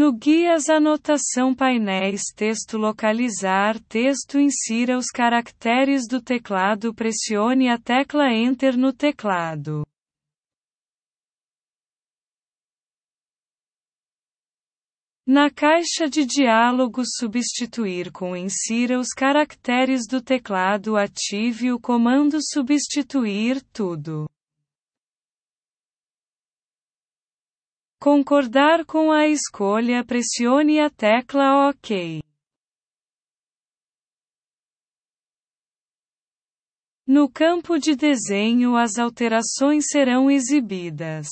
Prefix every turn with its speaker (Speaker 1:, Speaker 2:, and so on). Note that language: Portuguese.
Speaker 1: No guias anotação painéis texto localizar texto insira os caracteres do teclado pressione a tecla Enter no teclado. Na caixa de diálogo substituir com insira os caracteres do teclado ative o comando substituir tudo. concordar com a escolha, pressione a tecla OK. No campo de desenho, as alterações serão exibidas.